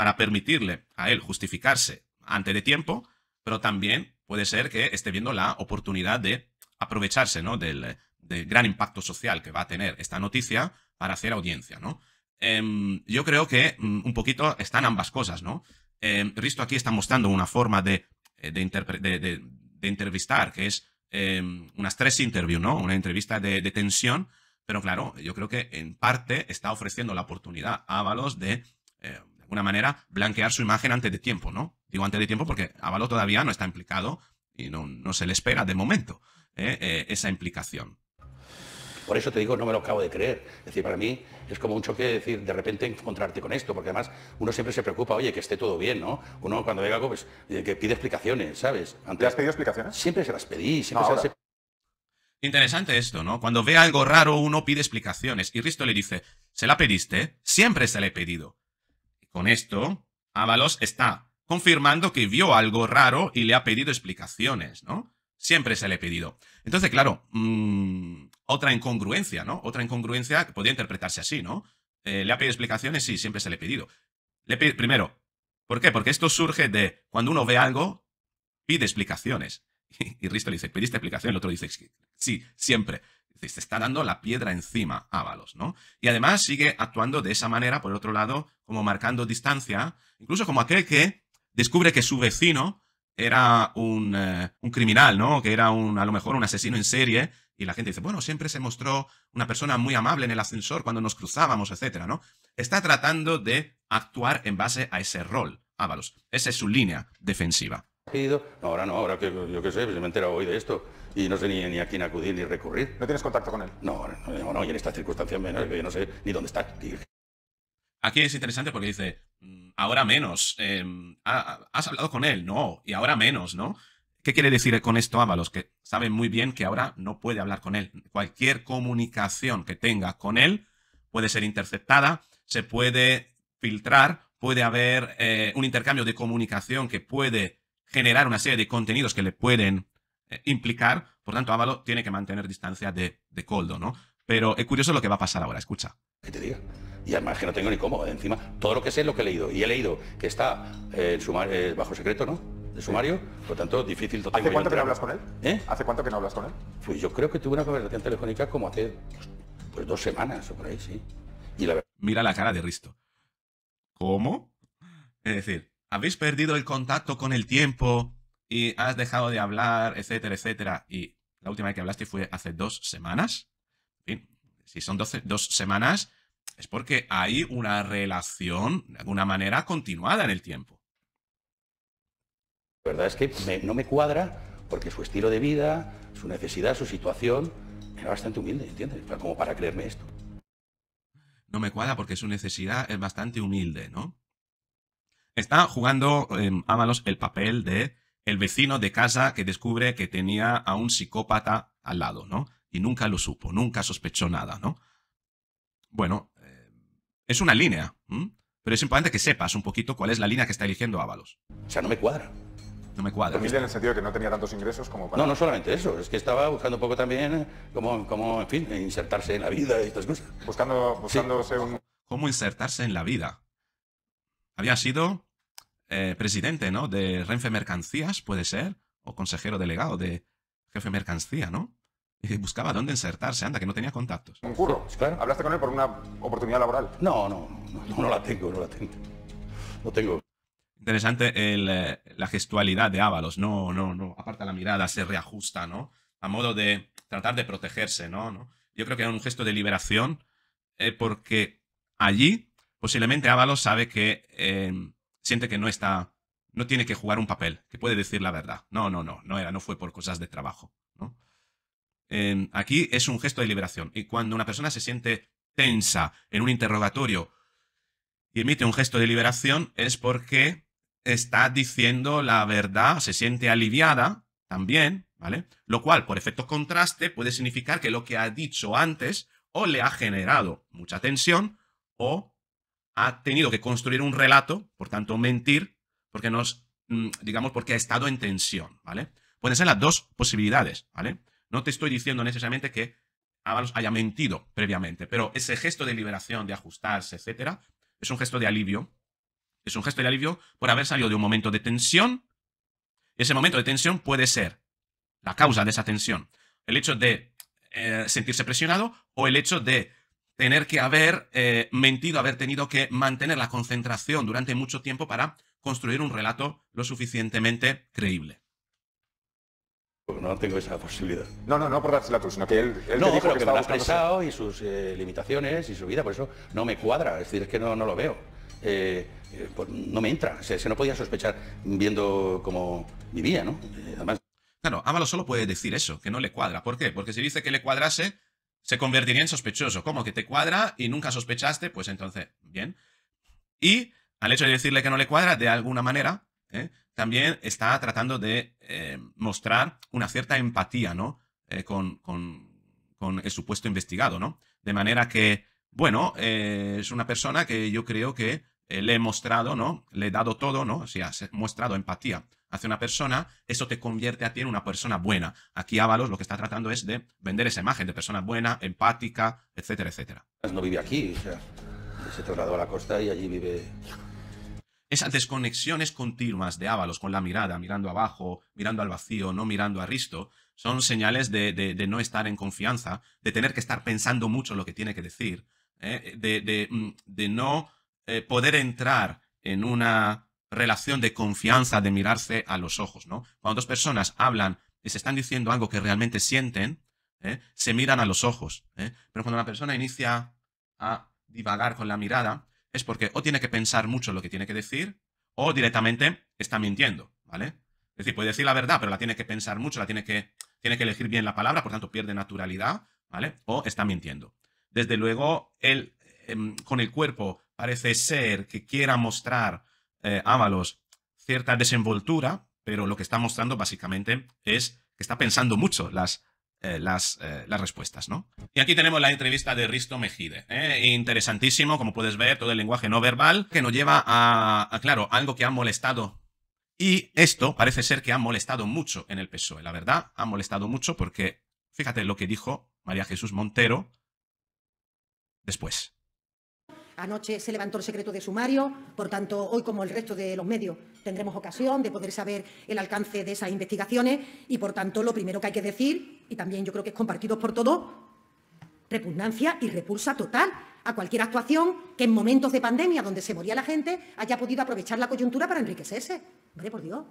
para permitirle a él justificarse antes de tiempo, pero también puede ser que esté viendo la oportunidad de aprovecharse ¿no? del, gran impacto social que va a tener esta noticia para hacer audiencia. ¿no? Em, yo creo que mm, un poquito están ambas cosas. ¿no? Em, Risto aquí está mostrando una forma de, eh, de, entrevistar, que es eh, em, stress interview, ¿no? una entrevista de, tensión, pero claro, yo creo que en parte está ofreciendo la oportunidad a Avalos de eh, una manera, blanquear su imagen antes de tiempo, ¿no? Digo antes de tiempo porque Avalo todavía no está implicado y no, no se le espera de momento ¿eh? Eh, esa implicación. Por eso te digo, no me lo acabo de creer. Es decir, para mí es como un choque decir, de repente encontrarte con esto, porque además uno siempre se preocupa, oye, que esté todo bien, ¿no? Uno cuando ve algo, pues, eh, que pide explicaciones, ¿sabes? Antes, has pedido explicaciones? Siempre se las pedí, Interesante esto, ¿no? Cuando ve algo raro, uno pide explicaciones. Y Risto le dice, ¿se la pediste? Siempre se la he pedido. Con esto, Ábalos está confirmando que vio algo raro y le ha pedido explicaciones, ¿no? Siempre se le ha pedido. Entonces, claro, mm, otra incongruencia, ¿no? Otra incongruencia que podría interpretarse así, ¿no? Eh, le ha pedido explicaciones, sí, siempre se le ha pedido. Le primero, ¿por qué? Porque esto surge de cuando uno ve algo, pide explicaciones. Y Risto le dice, ¿pediste explicación? El otro dice, sí, siempre se está dando la piedra encima Ábalos, ¿no? Y además sigue actuando de esa manera, por otro lado, como marcando distancia, incluso como aquel que descubre que su vecino era eh, un, criminal, ¿no? Que era un, a lo mejor un asesino en serie. Y la gente dice, bueno, siempre se mostró una persona muy amable en el ascensor cuando nos cruzábamos, etcétera, ¿no? Está tratando de actuar en base a ese rol, Ábalos. Esa es su línea defensiva. ahora no, ahora que yo qué sé, pues me he enterado hoy de esto y no sé ni, a quién acudir ni recurrir. ¿No tienes contacto con él? No, no, no y en estas circunstancias yo no sé ni dónde está. Aquí es interesante porque dice, mm, ahora menos, em, has hablado con él, no, y ahora menos, ¿no? ¿Qué quiere decir con esto Ábalos? Que saben muy bien que ahora no puede hablar con él. Cualquier comunicación que tenga con él puede ser interceptada, se puede filtrar, puede haber eh, un intercambio de comunicación que puede generar una serie de contenidos que le pueden eh, implicar. Por tanto, Ávalo tiene que mantener distancia de, Coldo, ¿no? Pero es curioso lo que va a pasar ahora, escucha. Que te diga. Y además que no tengo ni cómo. Encima, todo lo que sé es lo que he leído. Y he leído que está eh, en su eh, bajo secreto, ¿no? De sumario. Por lo tanto, difícil. ¿Hace cuánto que no hablas con él? ¿Hace cuánto que no hablas con él? Pues yo creo que tuve una conversación telefónica como hace pues, dos semanas o por ahí, sí. Y la... Mira la cara de Risto. ¿Cómo? Es decir, habéis perdido el contacto con el tiempo y has dejado de hablar, etcétera, etcétera, y la última vez que hablaste fue hace dos semanas. En fin, si son dos semanas, es porque hay una relación, de alguna manera, continuada en el tiempo. La verdad es que no me cuadra porque su estilo de vida, su necesidad, su situación, era bastante humilde, ¿entiendes? Como para creerme esto. No me cuadra porque su necesidad es bastante humilde, ¿no? Está jugando amalos em, el papel de el vecino de casa que descubre que tenía a un psicópata al lado, ¿no? Y nunca lo supo, nunca sospechó nada, ¿no? Bueno, eh, es una línea, pero es importante que sepas un poquito cuál es la línea que está eligiendo Ábalos. O sea, no me cuadra. No me cuadra. ¿También en el sentido de que no tenía tantos ingresos como para... No, no solamente eso, es que estaba buscando un poco también eh, cómo, en fin, insertarse en la vida y estas cosas. Buscando, buscándose un... Cómo insertarse en la vida. Había sido eh, presidente, ¿no? De Renfe Mercancías, puede ser, o consejero delegado de Jefe Mercancía, ¿no? Y buscaba dónde insertarse, anda, que no tenía contactos. Un curro, claro. ¿Hablaste con él por una oportunidad laboral? No, no, no, la tengo, no la tengo. No tengo. Interesante el, eh, la gestualidad de Ábalos, no, no, no, aparta la mirada, se reajusta, ¿no? A modo de tratar de protegerse, ¿no? ¿No? Yo creo que era un gesto de liberación, eh, porque allí posiblemente Ábalos sabe que siente que no está, no tiene que jugar un papel, que puede decir la verdad. No, no, no, no era, no fue por cosas de trabajo. ¿no? Eh, aquí es un gesto de liberación. Y cuando una persona se siente tensa en un interrogatorio y emite un gesto de liberación, es porque está diciendo la verdad, se siente aliviada también, ¿vale? Lo cual, por efecto contraste, puede significar que lo que ha dicho antes o le ha generado mucha tensión o ha tenido que construir un relato, por tanto mentir, porque nos, mm, digamos, porque ha estado en tensión, ¿vale? Pueden ser las dos posibilidades, ¿vale? No te estoy diciendo necesariamente que Ábalos haya mentido previamente, pero ese gesto de liberación, de ajustarse, etcétera, es un gesto de alivio. Es un gesto de alivio por haber salido de un momento de tensión. Ese momento de tensión puede ser la causa de esa tensión. El hecho de eh, sentirse presionado o el hecho de tener que haber eh, mentido, haber tenido que mantener la concentración durante mucho tiempo para construir un relato lo suficientemente creíble. No tengo esa posibilidad. No, no, no por dársela tú, sino que él, dijo pero que, estaba me y sus eh, limitaciones y su vida, por eso no me cuadra, es decir, es que no, no lo veo. Eh, pues no me entra, se, no podía sospechar viendo cómo vivía, ¿no? Claro, Ámalo solo puede decir eso, que no le cuadra. ¿Por qué? Porque si dice que le cuadrase, se convertiría en sospechoso. ¿Cómo que te cuadra y nunca sospechaste? Pues entonces, bien. Y al hecho de decirle que no le cuadra, de alguna manera, ¿eh? también está tratando de eh, mostrar una cierta empatía, ¿no? Eh, con, con, con, el supuesto investigado, ¿no? De manera que, bueno, es una persona que yo creo que eh, le he mostrado, ¿no? Le he dado todo, ¿no? se has mostrado empatía hacia una persona, eso te convierte a ti en una persona buena. Aquí Ábalos lo que está tratando es de vender esa imagen de persona buena, empática, etcétera, etcétera. No vive aquí, o sea, se trasladó a la costa y allí vive esas desconexiones continuas de Ábalos con la mirada, mirando abajo, mirando al vacío, no mirando a Risto, son señales de, de, no estar en confianza, de tener que estar pensando mucho lo que tiene que decir, ¿eh? de, de, mm, no eh, poder entrar en una relación de confianza, de mirarse a los ojos, ¿no? Cuando dos personas hablan y se están diciendo algo que realmente sienten, ¿eh? se miran a los ojos. ¿eh? Pero cuando una persona inicia a divagar con la mirada, es porque o tiene que pensar mucho lo que tiene que decir, o directamente está mintiendo, ¿vale? Es decir, puede decir la verdad, pero la tiene que pensar mucho, la tiene que, tiene que elegir bien la palabra, por tanto pierde naturalidad, ¿vale? O está mintiendo. Desde luego, él em, con el cuerpo parece ser que quiera mostrar eh, Ávalos cierta desenvoltura, pero lo que está mostrando básicamente es que está pensando mucho las, eh, las, eh, las, respuestas, ¿no? Y aquí tenemos la entrevista de Risto Mejide. Interesantísimo, como puedes ver, todo el lenguaje no verbal que nos lleva a, a, claro, algo que ha molestado. Y esto parece ser que ha molestado mucho en el PSOE, la verdad, ha molestado mucho porque, fíjate lo que dijo María Jesús Montero después. Anoche se levantó el secreto de sumario, por tanto, hoy, como el resto de los medios, tendremos ocasión de poder saber el alcance de esas investigaciones y, por tanto, lo primero que hay que decir, y también yo creo que es compartido por todos, repugnancia y repulsa total a cualquier actuación que en momentos de pandemia, donde se moría la gente, haya podido aprovechar la coyuntura para enriquecerse. Hombre, por Dios,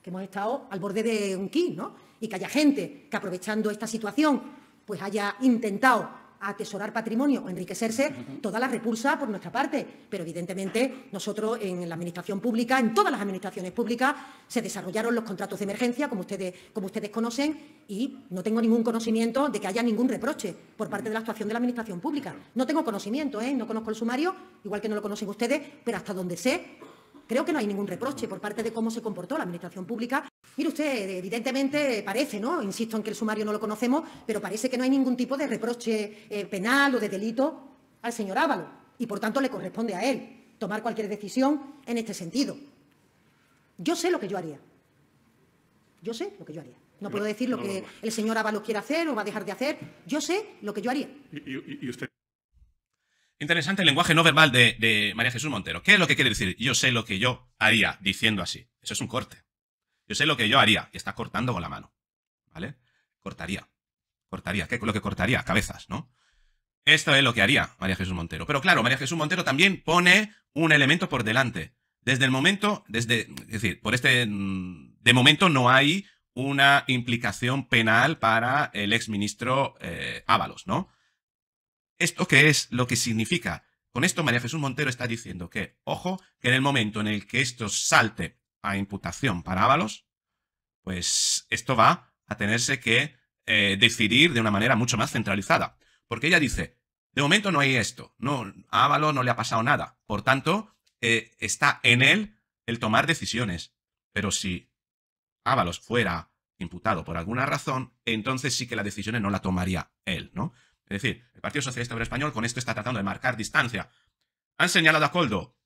que hemos estado al borde de un quid, ¿no? Y que haya gente que, aprovechando esta situación, pues haya intentado atesorar patrimonio, o enriquecerse, toda la repulsa por nuestra parte. Pero evidentemente nosotros en la administración pública, en todas las administraciones públicas, se desarrollaron los contratos de emergencia, como ustedes, como ustedes conocen, y no tengo ningún conocimiento de que haya ningún reproche por parte de la actuación de la administración pública. No tengo conocimiento, ¿eh? no conozco el sumario, igual que no lo conocen ustedes, pero hasta donde sé, creo que no hay ningún reproche por parte de cómo se comportó la Administración Pública. Mire usted, evidentemente parece, ¿no? Insisto en que el sumario no lo conocemos, pero parece que no hay ningún tipo de reproche eh, penal o de delito al señor Ávalo y, por tanto, le corresponde a él tomar cualquier decisión en este sentido. Yo sé lo que yo haría. Yo sé lo que yo haría. No, puedo decir lo que el señor Ábalos quiera hacer o va a dejar de hacer. Yo sé lo que yo haría. y usted? Interesante el lenguaje no verbal de, María Jesús Montero. ¿Qué es lo que quiere decir? Yo sé lo que yo haría diciendo así. Eso es un corte. Yo sé lo que yo haría. Y está cortando con la mano. ¿Vale? Cortaría. Cortaría. ¿Qué es lo que cortaría? Cabezas, ¿no? Esto es lo que haría María Jesús Montero. Pero claro, María Jesús Montero también pone un elemento por delante. Desde el momento, desde, es decir, por este, mm, de momento no hay una implicación penal para el exministro eh, Ábalos, ¿no? ¿Esto qué es lo que significa? Con esto María Jesús Montero está diciendo que, ojo, que en el momento en el que esto salte a imputación para Ábalos, pues esto va a tenerse que eh, decidir de una manera mucho más centralizada. Porque ella dice, de momento no hay esto, no, a Ábalos no le ha pasado nada, por tanto, eh, está en él el tomar decisiones. Pero si Ábalos fuera imputado por alguna razón, entonces sí que las decisiones no la tomaría él, ¿no? Es decir, el Partido Socialista Obrero Español con esto está tratando de marcar distancia. Han señalado a Coldo.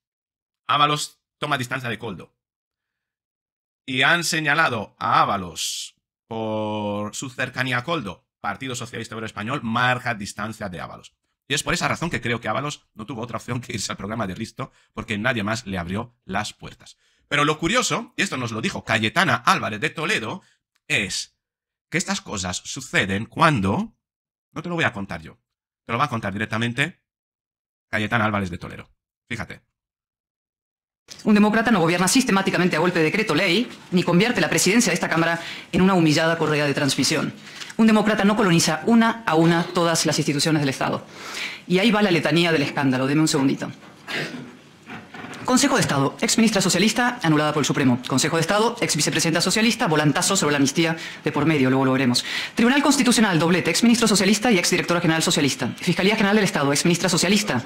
Ábalos toma distancia de Coldo. Y han señalado a Ábalos por su cercanía a Coldo. Partido Socialista Obrero Español marca distancia de Ábalos. Y es por esa razón que creo que Ábalos no tuvo otra opción que irse al programa de Risto, porque nadie más le abrió las puertas. Pero lo curioso, y esto nos lo dijo Cayetana Álvarez de Toledo, es que estas cosas suceden cuando no te lo voy a contar yo. Te lo va a contar directamente Cayetán Álvarez de Tolero. Fíjate. Un demócrata no gobierna sistemáticamente a golpe de decreto ley, ni convierte la presidencia de esta Cámara en una humillada correa de transmisión. Un demócrata no coloniza una a una todas las instituciones del Estado. Y ahí va la letanía del escándalo. Deme un segundito. Consejo de Estado, ex ministra socialista, anulada por el Supremo. Consejo de Estado, ex vicepresidenta socialista, volantazo sobre la amnistía de por medio, luego lo veremos. Tribunal Constitucional, doblete, ex ministro socialista y ex directora general socialista. Fiscalía General del Estado, ex ministra socialista.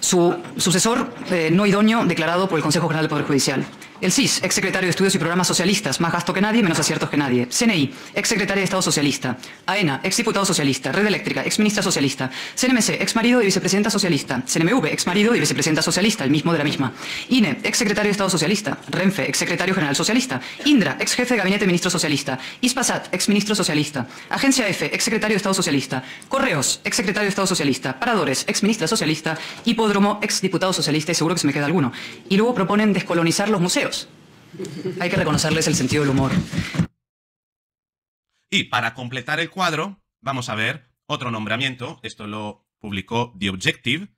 Su sucesor eh, no idóneo declarado por el Consejo General del Poder Judicial. El CIS, secretario de Estudios y Programas Socialistas, más gasto que nadie, menos aciertos que nadie. CNI, secretario de Estado Socialista. AENA, e exdiputado socialista. Red Eléctrica, exministra socialista. CNMC, marido y vicepresidenta socialista. CNMV, marido y vicepresidenta socialista, el mismo de la misma. INE, secretario de Estado Socialista. Renfe, ex secretario general socialista. Indra, exjefe de Gabinete Ministro Socialista. ISPASAT, exministro socialista. Agencia F, exsecretario de Estado Socialista. Correos, secretario de Estado Socialista. Paradores, exministra socialista. Hipódromo, diputado socialista y seguro que se me queda alguno. Y luego proponen descolonizar los museos hay que reconocerles el sentido del humor. Y para completar el cuadro, vamos a ver otro nombramiento. Esto lo publicó The Objective.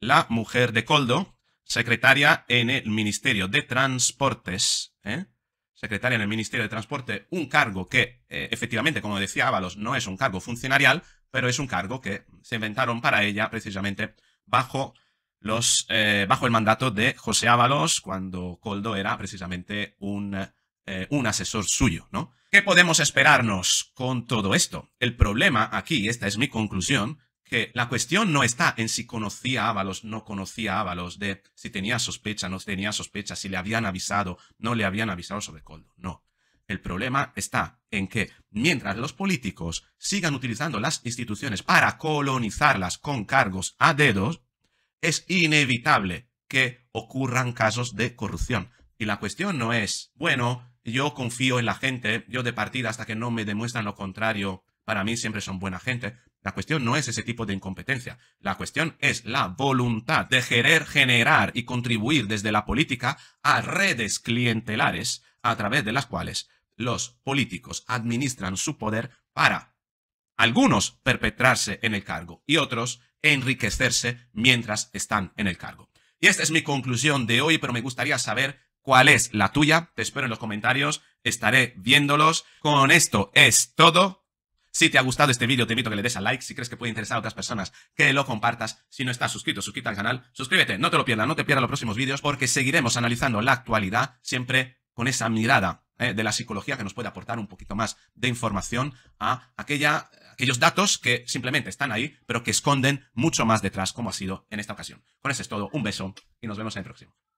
La mujer de Coldo, secretaria en el Ministerio de Transportes. ¿eh? Secretaria en el Ministerio de Transporte, un cargo que eh, efectivamente, como decía Ábalos, no es un cargo funcionarial, pero es un cargo que se inventaron para ella precisamente bajo los, eh, bajo el mandato de José Ábalos, cuando Coldo era precisamente un, eh, un asesor suyo, ¿no? ¿Qué podemos esperarnos con todo esto? El problema aquí, esta es mi conclusión, que la cuestión no está en si conocía Ábalos, no conocía Ábalos, de si tenía sospecha, no tenía sospecha, si le habían avisado, no le habían avisado sobre Coldo, no. El problema está en que mientras los políticos sigan utilizando las instituciones para colonizarlas con cargos a dedos, es inevitable que ocurran casos de corrupción. Y la cuestión no es, bueno, yo confío en la gente, yo de partida hasta que no me demuestran lo contrario, para mí siempre son buena gente. La cuestión no es ese tipo de incompetencia, la cuestión es la voluntad de querer generar y contribuir desde la política a redes clientelares a través de las cuales los políticos administran su poder para algunos perpetrarse en el cargo y otros enriquecerse mientras están en el cargo. Y esta es mi conclusión de hoy, pero me gustaría saber cuál es la tuya. Te espero en los comentarios, estaré viéndolos. Con esto es todo. Si te ha gustado este vídeo, te invito a que le des a like. Si crees que puede interesar a otras personas, que lo compartas. Si no estás suscrito, suscríbete al canal. Suscríbete, no te lo pierdas, no te pierdas los próximos vídeos, porque seguiremos analizando la actualidad siempre con esa mirada eh, de la psicología que nos puede aportar un poquito más de información a aquella aquellos datos que simplemente están ahí, pero que esconden mucho más detrás, como ha sido en esta ocasión. Con eso es todo, un beso y nos vemos en el próximo.